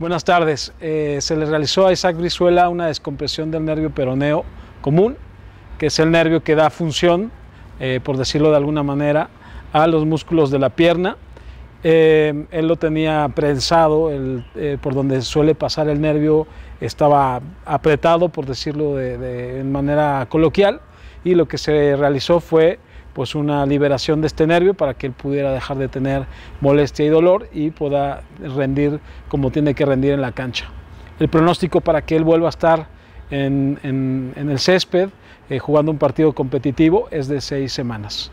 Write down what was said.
Buenas tardes. Eh, se le realizó a Isaac Brizuela una descompresión del nervio peroneo común, que es el nervio que da función, eh, por decirlo de alguna manera, a los músculos de la pierna. Eh, él lo tenía prensado, por donde suele pasar el nervio estaba apretado, por decirlo de manera coloquial y lo que se realizó fue pues, una liberación de este nervio para que él pudiera dejar de tener molestia y dolor y pueda rendir como tiene que rendir en la cancha. El pronóstico para que él vuelva a estar en, el césped eh, jugando un partido competitivo es de seis semanas.